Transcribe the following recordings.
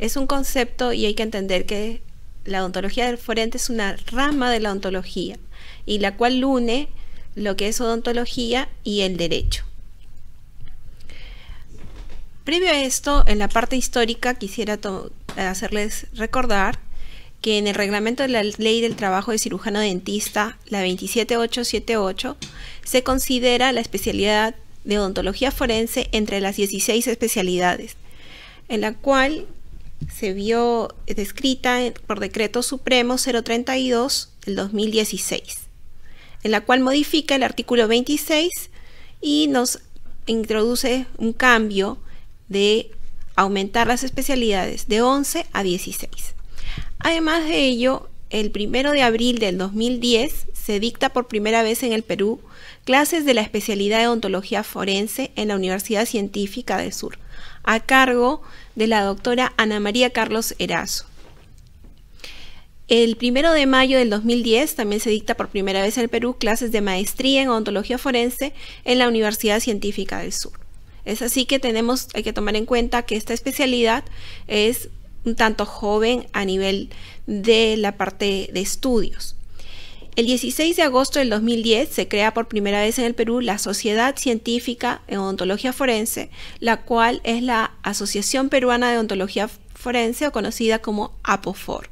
Es un concepto y hay que entender que la odontología del forense es una rama de la odontología y la cual une lo que es odontología y el derecho. Previo a esto, en la parte histórica quisiera hacerles recordar que en el reglamento de la ley del trabajo de cirujano dentista, la 27878, se considera la especialidad de odontología forense entre las 16 especialidades, en la cual se vio descrita por Decreto Supremo 032 del 2016, en la cual modifica el artículo 26 y nos introduce un cambio de aumentar las especialidades de 11 a 16. Además de ello, el 1 de abril del 2010 se dicta por primera vez en el Perú clases de la especialidad de odontología forense en la Universidad Científica del Sur a cargo de la doctora Ana María Carlos Erazo. El primero de mayo del 2010 también se dicta por primera vez en el Perú clases de maestría en odontología forense en la Universidad Científica del Sur. Es así que tenemos, hay que tomar en cuenta que esta especialidad es un tanto joven a nivel de la parte de estudios. El 16 de agosto del 2010 se crea por primera vez en el Perú la Sociedad Científica en Odontología Forense, la cual es la Asociación Peruana de Odontología Forense o conocida como APOFOR.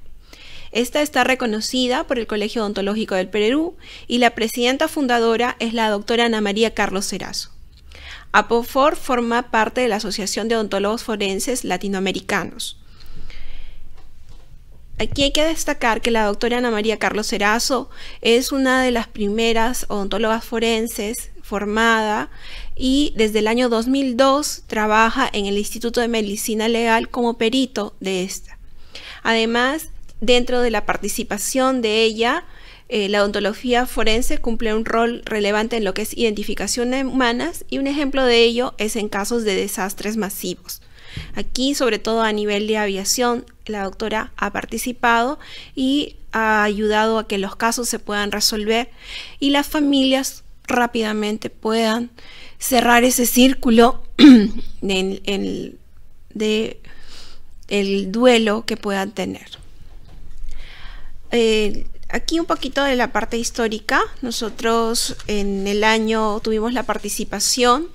Esta está reconocida por el Colegio Odontológico del Perú y la presidenta fundadora es la doctora Ana María Carlos Cerazo. APOFOR forma parte de la Asociación de Odontólogos Forenses Latinoamericanos. Aquí hay que destacar que la doctora Ana María Carlos Cerazo es una de las primeras odontólogas forenses formada y desde el año 2002 trabaja en el Instituto de Medicina Legal como perito de esta. Además, dentro de la participación de ella, eh, la odontología forense cumple un rol relevante en lo que es identificación de humanas y un ejemplo de ello es en casos de desastres masivos. Aquí, sobre todo a nivel de aviación, la doctora ha participado y ha ayudado a que los casos se puedan resolver y las familias rápidamente puedan cerrar ese círculo del de el duelo que puedan tener. Eh, aquí un poquito de la parte histórica. Nosotros en el año tuvimos la participación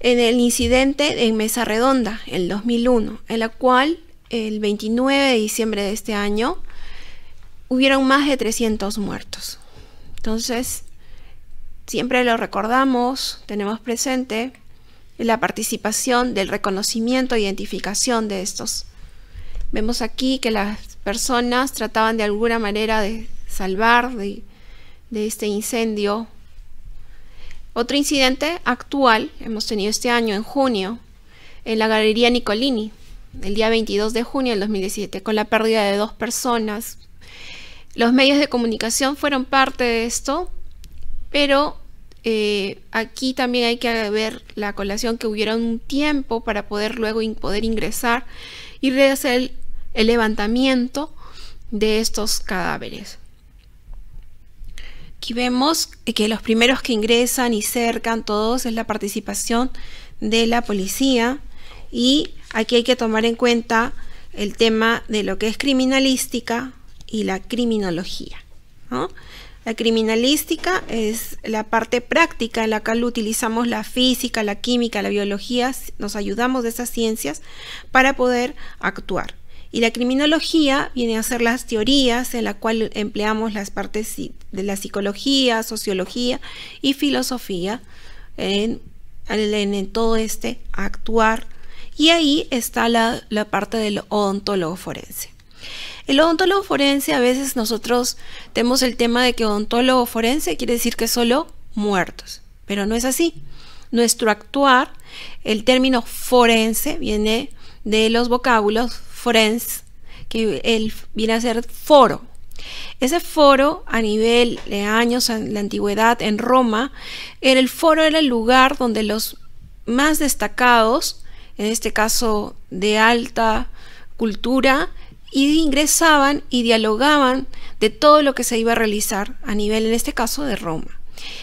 en el incidente en Mesa Redonda, el 2001, en la cual el 29 de diciembre de este año hubieron más de 300 muertos. Entonces, siempre lo recordamos, tenemos presente la participación del reconocimiento e identificación de estos. Vemos aquí que las personas trataban de alguna manera de salvar de este incendio otro incidente actual hemos tenido este año, en junio, en la Galería Nicolini, el día 22 de junio del 2017, con la pérdida de dos personas. Los medios de comunicación fueron parte de esto, pero eh, aquí también hay que ver la colación que hubiera un tiempo para poder luego poder ingresar y rehacer el levantamiento de estos cadáveres. Aquí vemos que los primeros que ingresan y cercan todos es la participación de la policía y aquí hay que tomar en cuenta el tema de lo que es criminalística y la criminología. La criminalística es la parte práctica en la cual utilizamos la física, la química, la biología, nos ayudamos de esas ciencias para poder actuar. Y la criminología viene a ser las teorías en la cual empleamos las partes de la psicología, sociología y filosofía en, en, todo este actuar. Y ahí está la, la parte del odontólogo forense. El odontólogo forense a veces nosotros tenemos el tema de que odontólogo forense quiere decir que solo muertos, pero no es así. Nuestro actuar, el término forense viene de los vocábulos Forens, que él viene a ser foro. Ese foro a nivel de años, en la antigüedad, en Roma, era el foro era el lugar donde los más destacados, en este caso de alta cultura, ingresaban y dialogaban de todo lo que se iba a realizar a nivel, en este caso, de Roma.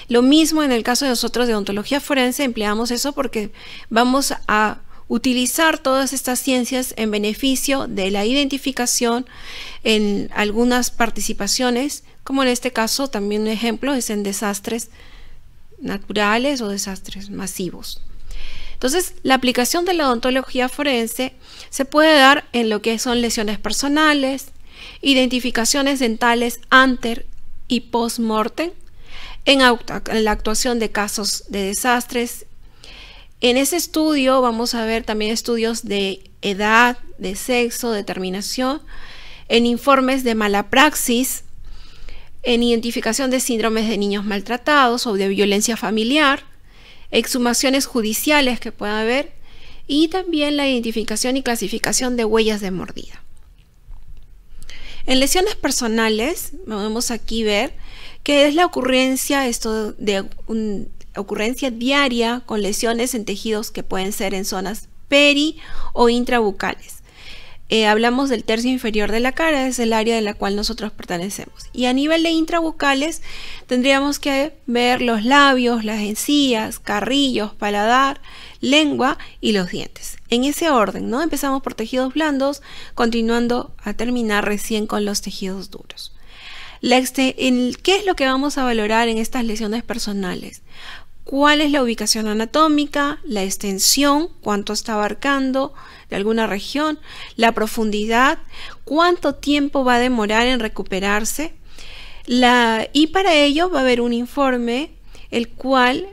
Lo mismo en el caso de nosotros de ontología forense empleamos eso porque vamos a utilizar todas estas ciencias en beneficio de la identificación en algunas participaciones, como en este caso también un ejemplo es en desastres naturales o desastres masivos. Entonces, la aplicación de la odontología forense se puede dar en lo que son lesiones personales, identificaciones dentales antes y post-mortem, en, en la actuación de casos de desastres en ese estudio vamos a ver también estudios de edad, de sexo, determinación, en informes de mala praxis, en identificación de síndromes de niños maltratados o de violencia familiar, exhumaciones judiciales que pueda haber y también la identificación y clasificación de huellas de mordida. En lesiones personales podemos aquí ver que es la ocurrencia esto de un, ocurrencia diaria con lesiones en tejidos que pueden ser en zonas peri o intrabucales. Eh, hablamos del tercio inferior de la cara, es el área de la cual nosotros pertenecemos. Y a nivel de intrabucales tendríamos que ver los labios, las encías, carrillos, paladar, lengua y los dientes. En ese orden, ¿no? Empezamos por tejidos blandos, continuando a terminar recién con los tejidos duros. ¿Qué es lo que vamos a valorar en estas lesiones personales? cuál es la ubicación anatómica, la extensión, cuánto está abarcando de alguna región, la profundidad, cuánto tiempo va a demorar en recuperarse. y para ello va a haber un informe el cual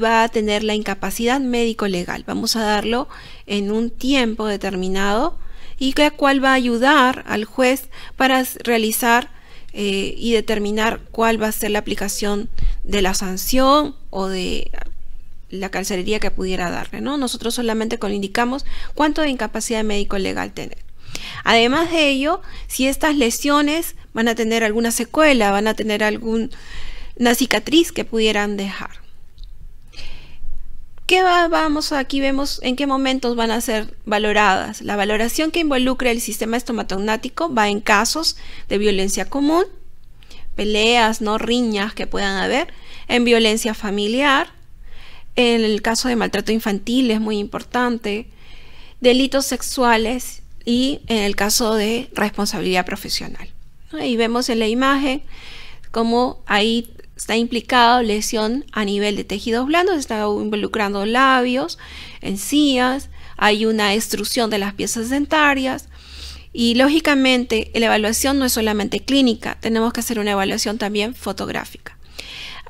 va a tener la incapacidad médico-legal. Vamos a darlo en un tiempo determinado y la cual va a ayudar al juez para realizar eh, y determinar cuál va a ser la aplicación de la sanción o de la carcelería que pudiera darle. ¿no? Nosotros solamente indicamos cuánto de incapacidad médico-legal tener. Además de ello, si estas lesiones van a tener alguna secuela, van a tener alguna cicatriz que pudieran dejar qué vamos aquí? Vemos en qué momentos van a ser valoradas. La valoración que involucra el sistema estomatognático va en casos de violencia común, peleas, no riñas que puedan haber, en violencia familiar, en el caso de maltrato infantil es muy importante, delitos sexuales y en el caso de responsabilidad profesional. Ahí vemos en la imagen cómo ahí está implicado lesión a nivel de tejidos blandos, está involucrando labios, encías, hay una extrusión de las piezas dentarias. Y lógicamente la evaluación no es solamente clínica, tenemos que hacer una evaluación también fotográfica.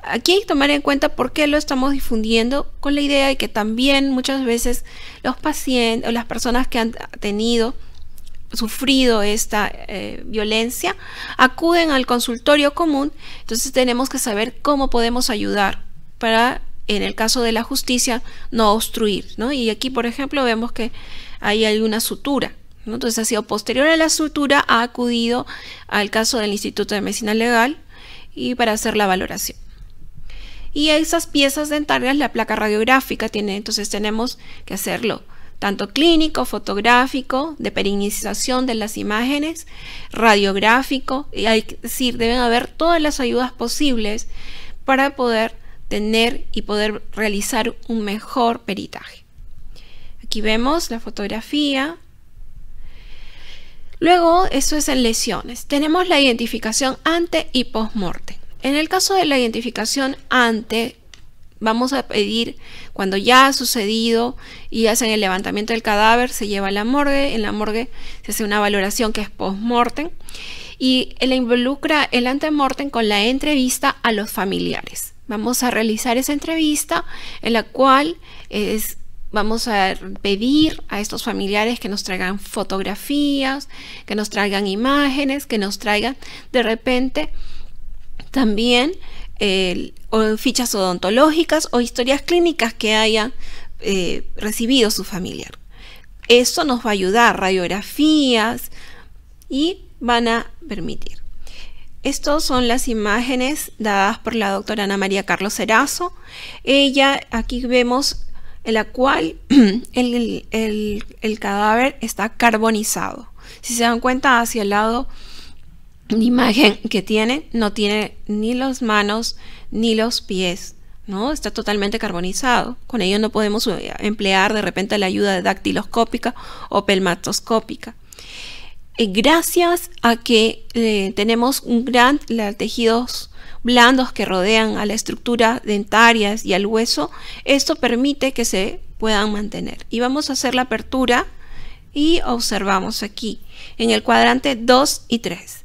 Aquí hay que tomar en cuenta por qué lo estamos difundiendo con la idea de que también muchas veces los pacientes o las personas que han tenido sufrido esta eh, violencia, acuden al consultorio común, entonces tenemos que saber cómo podemos ayudar para, en el caso de la justicia, no obstruir. ¿no? Y aquí, por ejemplo, vemos que hay alguna sutura. Entonces ha sido posterior a la sutura, ha acudido al caso del Instituto de Medicina Legal y para hacer la valoración y esas piezas dentarias, la placa radiográfica tiene, entonces tenemos que hacerlo tanto clínico, fotográfico, de perinización de las imágenes, radiográfico, y hay, que decir, deben haber todas las ayudas posibles para poder tener y poder realizar un mejor peritaje. Aquí vemos la fotografía. Luego, eso es en lesiones. Tenemos la identificación ante y post-morte. En el caso de la identificación ante Vamos a pedir cuando ya ha sucedido y hacen el levantamiento del cadáver, se lleva a la morgue, en la morgue se hace una valoración que es post-mortem y la involucra el antemortem con la entrevista a los familiares. Vamos a realizar esa entrevista en la cual es vamos a pedir a estos familiares que nos traigan fotografías, que nos traigan imágenes, que nos traigan de repente también el fichas odontológicas o historias clínicas que haya eh, recibido su familiar. Eso nos va a ayudar, radiografías y van a permitir. Estas son las imágenes dadas por la doctora Ana María Carlos Cerazo. Ella, aquí vemos en la cual el cadáver está carbonizado. Si se dan cuenta, hacia el lado imagen que tiene no tiene ni las manos ni los pies, ¿no? Está totalmente carbonizado. Con ello no podemos eh, emplear de repente la ayuda de dactiloscópica o pelmatoscópica. Eh, gracias a que eh, tenemos un gran tejido tejidos blandos que rodean a la estructura dentaria y al hueso, esto permite que se puedan mantener. Y vamos a hacer la apertura y observamos aquí en el cuadrante 2 y 3.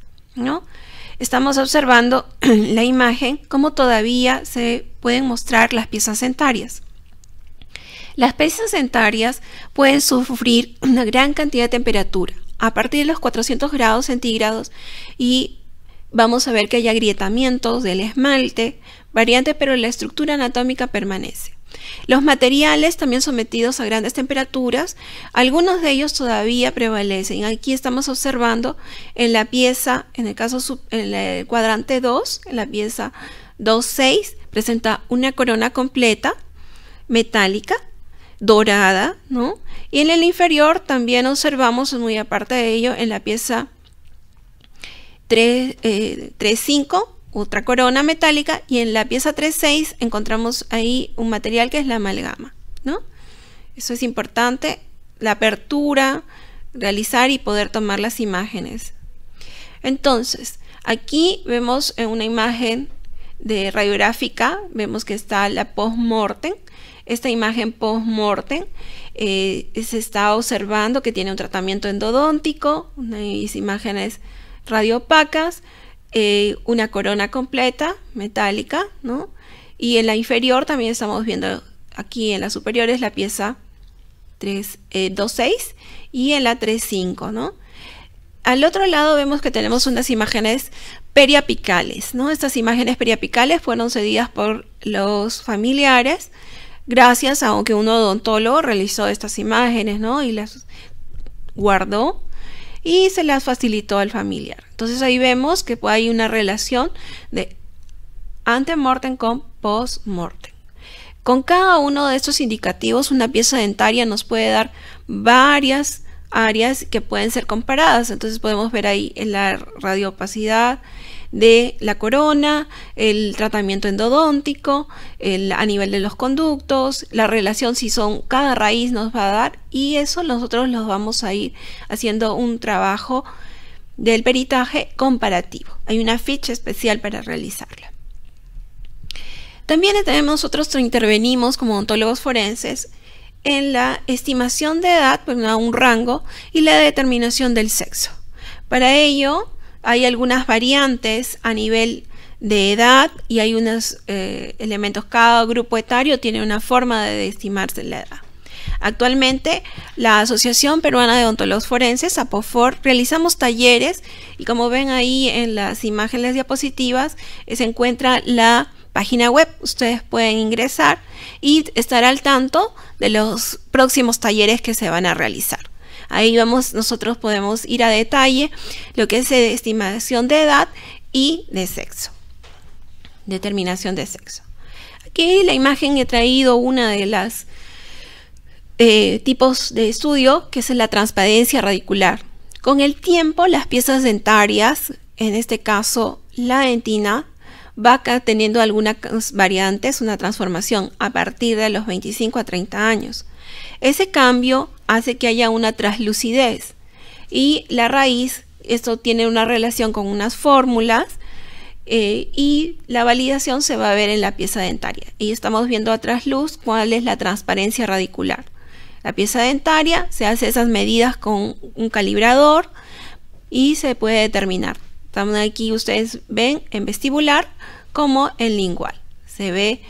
Estamos observando la imagen cómo todavía se pueden mostrar las piezas sentarias Las piezas sentarias pueden sufrir una gran cantidad de temperatura, a partir de los 400 grados centígrados y vamos a ver que hay agrietamientos del esmalte, variante, pero la estructura anatómica permanece. Los materiales también sometidos a grandes temperaturas, algunos de ellos todavía prevalecen. Aquí estamos observando en la pieza, en el caso el cuadrante 2, en la pieza 2.6, presenta una corona completa, metálica, dorada, ¿no? Y en el inferior también observamos, muy aparte de ello, en la pieza 3.5, eh, otra corona metálica y en la pieza 3.6 encontramos ahí un material que es la amalgama, ¿no? Eso es importante, la apertura, realizar y poder tomar las imágenes. Entonces, aquí vemos eh, una imagen de radiográfica, vemos que está la post-mortem. Esta imagen post-mortem eh, se está observando que tiene un tratamiento endodóntico, unas imágenes radioopacas. Eh, una corona completa, metálica, ¿no? Y en la inferior también estamos viendo aquí en la superior es la pieza 326 eh, y en la 3.5, ¿no? Al otro lado vemos que tenemos unas imágenes periapicales, ¿no? Estas imágenes periapicales fueron cedidas por los familiares gracias a que un odontólogo realizó estas imágenes, ¿no? Y las guardó y se las facilitó al familiar. Entonces ahí vemos que hay una relación de ante-mortem con post-mortem. Con cada uno de estos indicativos, una pieza dentaria nos puede dar varias áreas que pueden ser comparadas. Entonces podemos ver ahí la radiopacidad, de la corona, el tratamiento endodóntico, el, a nivel de los conductos, la relación si son cada raíz nos va a dar y eso nosotros los vamos a ir haciendo un trabajo del peritaje comparativo. Hay una ficha especial para realizarla. También tenemos nosotros intervenimos como odontólogos forenses en la estimación de edad, pues, un rango, y la determinación del sexo. Para ello, hay algunas variantes a nivel de edad y hay unos eh, elementos. Cada grupo etario tiene una forma de estimarse la edad. Actualmente, la Asociación Peruana de Odontólogos Forenses, APOFOR, realizamos talleres y como ven ahí en las imágenes diapositivas, eh, se encuentra la página web. Ustedes pueden ingresar y estar al tanto de los próximos talleres que se van a realizar. Ahí vamos, nosotros podemos ir a detalle lo que es estimación de edad y de sexo. Determinación de sexo. Aquí la imagen he traído una de las eh, tipos de estudio, que es la transparencia radicular. Con el tiempo, las piezas dentarias, en este caso la dentina, va teniendo algunas variantes, una transformación a partir de los 25 a 30 años. Ese cambio hace que haya una traslucidez y la raíz, esto tiene una relación con unas fórmulas eh, y la validación se va a ver en la pieza dentaria. Y estamos viendo a trasluz cuál es la transparencia radicular. La pieza dentaria se hace esas medidas con un calibrador y se puede determinar. aquí ustedes ven en vestibular como en lingual. Se ve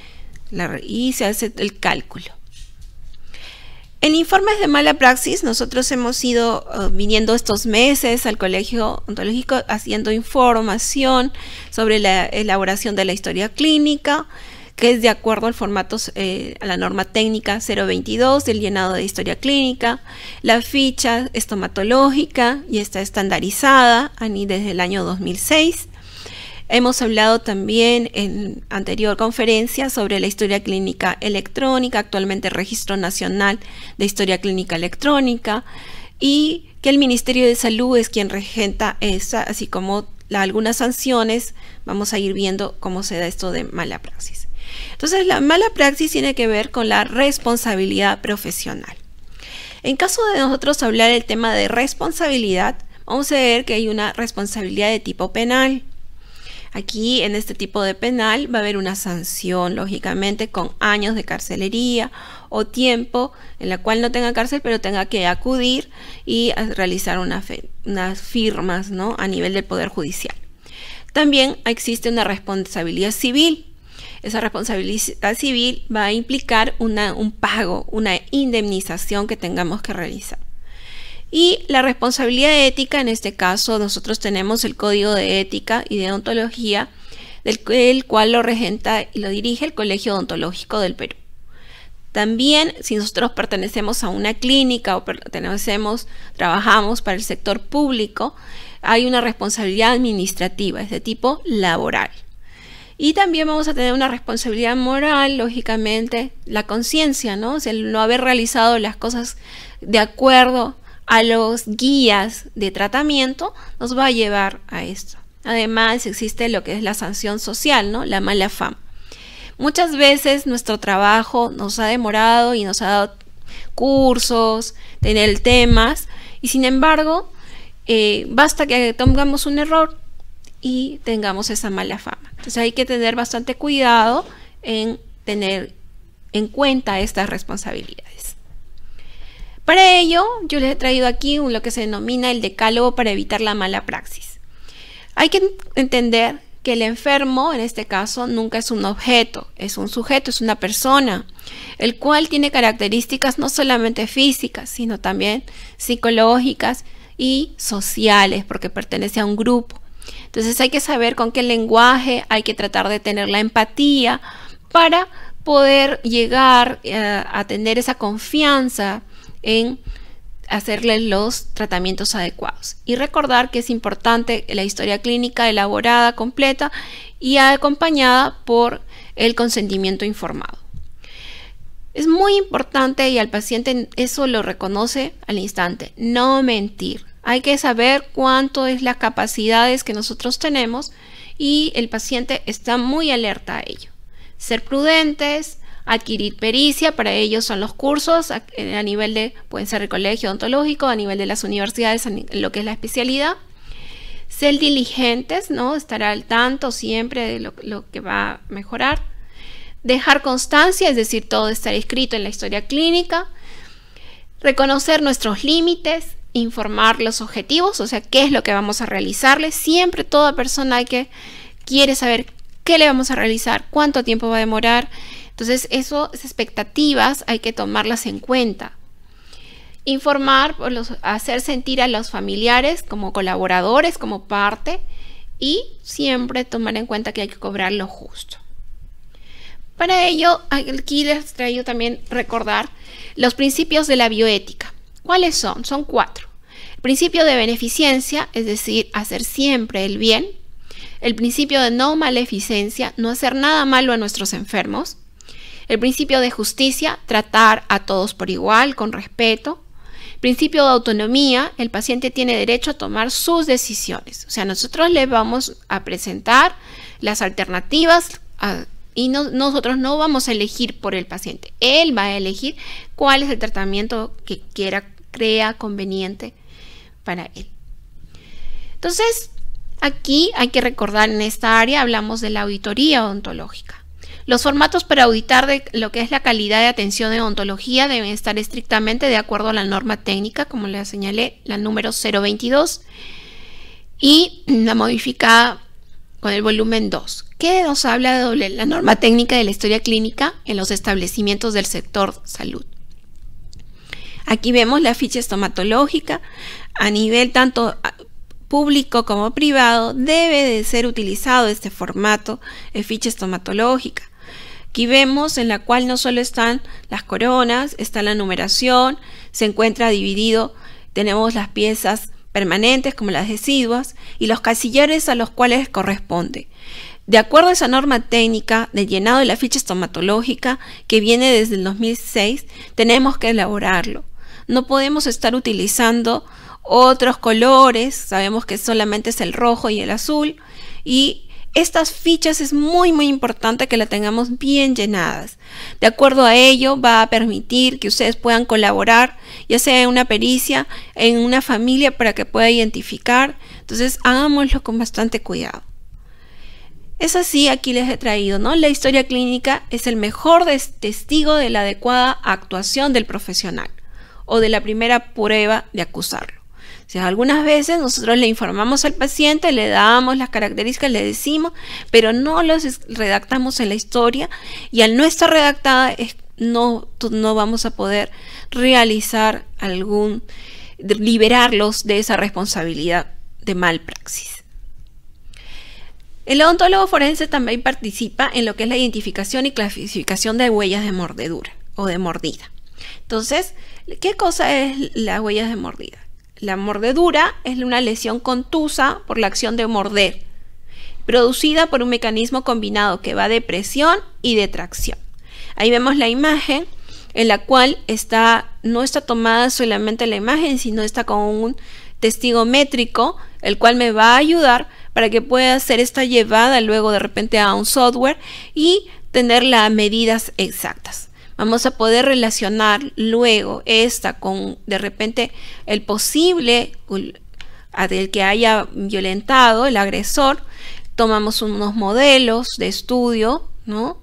la, y se hace el cálculo. En informes de mala praxis, nosotros hemos ido eh, viniendo estos meses al colegio ontológico haciendo información sobre la elaboración de la historia clínica, que es de acuerdo al formato, eh, a la norma técnica 022 del llenado de historia clínica, la ficha estomatológica y está estandarizada desde el año 2006 Hemos hablado también en anterior conferencia sobre la historia clínica electrónica, actualmente Registro Nacional de Historia Clínica Electrónica, y que el Ministerio de Salud es quien regenta esa, así como algunas sanciones. Vamos a ir viendo cómo se da esto de mala praxis. Entonces, la mala praxis tiene que ver con la responsabilidad profesional. En caso de nosotros hablar el tema de responsabilidad, vamos a ver que hay una responsabilidad de tipo penal. Aquí en este tipo de penal va a haber una sanción, lógicamente, con años de carcelería o tiempo en la cual no tenga cárcel, pero tenga que acudir y realizar unas firmas ¿no? a nivel del Poder Judicial. También existe una responsabilidad civil. Esa responsabilidad civil va a implicar un pago, una indemnización que tengamos que realizar. Y la responsabilidad ética, en este caso, nosotros tenemos el código de ética y de odontología, del cual lo regenta y lo dirige el Colegio Odontológico del Perú. También, si nosotros pertenecemos a una clínica o pertenecemos, trabajamos para el sector público, hay una responsabilidad administrativa, es de tipo laboral. Y también vamos a tener una responsabilidad moral, lógicamente, la conciencia, ¿no? el no haber realizado las cosas de acuerdo a los guías de tratamiento nos va a llevar a esto. Además existe lo que es la sanción social, ¿no? La mala fama. Muchas veces nuestro trabajo nos ha demorado y nos ha dado cursos, tener temas, y sin embargo, eh, basta que tengamos un error y tengamos esa mala fama. Entonces hay que tener bastante cuidado en tener en cuenta estas responsabilidades. Para ello, yo les he traído aquí lo que se denomina el decálogo para evitar la mala praxis. Hay que entender que el enfermo, en este caso, nunca es un objeto, es un sujeto, es una persona, el cual tiene características no solamente físicas, sino también psicológicas y sociales, porque pertenece a un grupo. Entonces hay que saber con qué lenguaje, hay que tratar de tener la empatía para poder llegar eh, a tener esa confianza en hacerles los tratamientos adecuados. Y recordar que es importante la historia clínica elaborada, completa y acompañada por el consentimiento informado. Es muy importante y al paciente eso lo reconoce al instante, no mentir. Hay que saber cuánto es las capacidades que nosotros tenemos y el paciente está muy alerta a ello. Ser prudentes, adquirir pericia, para ellos son los cursos a, eh, nivel de, pueden ser el colegio odontológico, a nivel de las universidades, lo que es la especialidad. Ser diligentes, ¿no? Estar al tanto siempre de lo, que va a mejorar. Dejar constancia, es decir, todo estar escrito en la historia clínica. Reconocer nuestros límites, informar los objetivos, o sea, qué es lo que vamos a realizarle. Siempre toda persona que quiere saber qué le vamos a realizar, cuánto tiempo va a demorar, entonces, esas expectativas hay que tomarlas en cuenta. Informar, pues, hacer sentir a los familiares como colaboradores, como parte, y siempre tomar en cuenta que hay que cobrar lo justo. Para ello, aquí les traigo también recordar los principios de la bioética. ¿Cuáles son? Son cuatro. El principio de beneficencia, es decir, hacer siempre el bien. El principio de no maleficencia, no hacer nada malo a nuestros enfermos. El principio de justicia, tratar a todos por igual, con respeto. Principio de autonomía, el paciente tiene derecho a tomar sus decisiones. O sea, nosotros le vamos a presentar las alternativas ah, y nosotros no vamos a elegir por el paciente. Él va a elegir cuál es el tratamiento que quiera, crea conveniente para él. Entonces, aquí hay que recordar en esta área hablamos de la auditoría odontológica. Los formatos para auditar de lo que es la calidad de atención de ontología deben estar estrictamente de acuerdo a la norma técnica, como le señalé, la número 022 y la modificada con el volumen 2. que nos habla de la norma técnica de la historia clínica en los establecimientos del sector salud? Aquí vemos la ficha estomatológica a nivel tanto ah, público como privado debe de ser utilizado este formato de ficha estomatológica. Aquí vemos en la cual no solo están las coronas, está la numeración, se encuentra dividido, tenemos las piezas permanentes como las deciduas y los casilleres a los cuales corresponde. De acuerdo a esa norma técnica de llenado de la ficha estomatológica que viene desde el 2006, tenemos que elaborarlo. No podemos estar utilizando otros colores, sabemos que solamente es el rojo y el azul, y estas fichas es muy muy importante que la tengamos bien llenadas. De acuerdo a ello va a permitir que ustedes puedan colaborar, ya sea en una pericia, en una familia para que pueda identificar. Entonces hagámoslo con bastante cuidado. Es así, aquí les he traído, ¿no? La historia clínica es el mejor testigo de la adecuada actuación del profesional o de la primera prueba de acusarlo algunas veces nosotros le informamos al paciente, le damos las características, le decimos, pero no los redactamos en la historia y al no estar redactada no, no vamos a poder realizar algún, liberarlos de esa responsabilidad de malpraxis. El odontólogo forense también participa en lo que es la identificación y clasificación de huellas de mordedura o de mordida. Entonces, ¿qué cosa es las huellas de mordida? La mordedura es una lesión contusa por la acción de morder, producida por un mecanismo combinado que va de presión y de tracción. Ahí vemos la imagen en la cual está, no está tomada solamente la imagen, sino está con un testigo métrico, el cual me va a ayudar para que pueda hacer esta llevada luego de repente a un software y tener las medidas exactas vamos a poder relacionar luego esta con de repente el posible del que haya violentado el agresor, tomamos unos modelos de estudio, ¿no?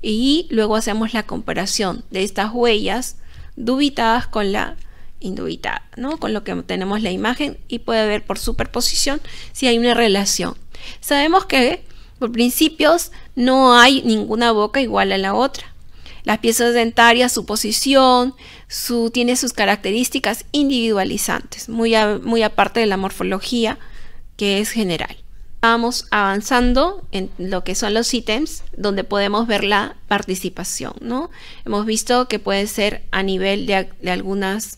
Y luego hacemos la comparación de estas huellas dubitadas con la indubitada, ¿no? Con lo que tenemos la imagen y puede ver por superposición si hay una relación. Sabemos que por principios no hay ninguna boca igual a la otra. Las piezas dentarias, su posición, su, tiene sus características individualizantes, muy, muy aparte de la morfología que es general. Vamos avanzando en lo que son los ítems donde podemos ver la participación, ¿no? Hemos visto que puede ser a nivel de, algunas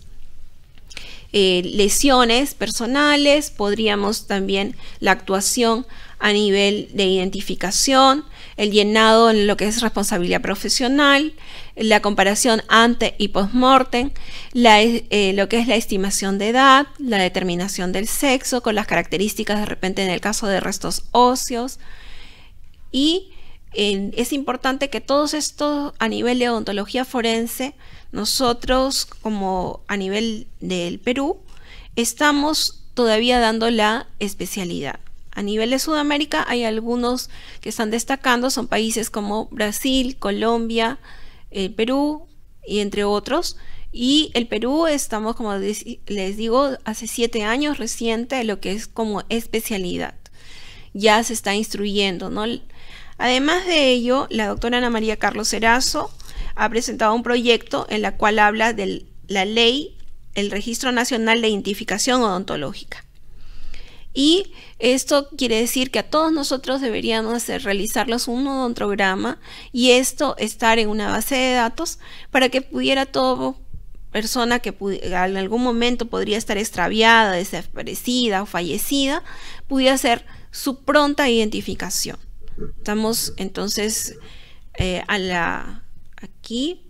eh, lesiones personales, podríamos también la actuación a nivel de identificación, el llenado en lo que es responsabilidad profesional, la comparación ante y post-mortem, eh, lo que es la estimación de edad, la determinación del sexo con las características de repente en el caso de restos óseos y es importante que todos estos a nivel de odontología forense, nosotros como a nivel del Perú, estamos todavía dando la especialidad. A nivel de Sudamérica hay algunos que están destacando, son países como Brasil, Colombia, el eh, Perú y entre otros. Y el Perú estamos, como les digo, hace siete años reciente lo que es como especialidad. Ya se está instruyendo, ¿no? Además de ello, la doctora Ana María Carlos Erazo ha presentado un proyecto en la cual habla de la ley, el Registro Nacional de Identificación Odontológica. Y esto quiere decir que a todos nosotros deberíamos hacer, realizarlos un odontograma y esto estar en una base de datos para que pudiera todo persona que en algún momento podría estar extraviada, desaparecida o fallecida, pudiera hacer su pronta identificación. Estamos entonces eh, aquí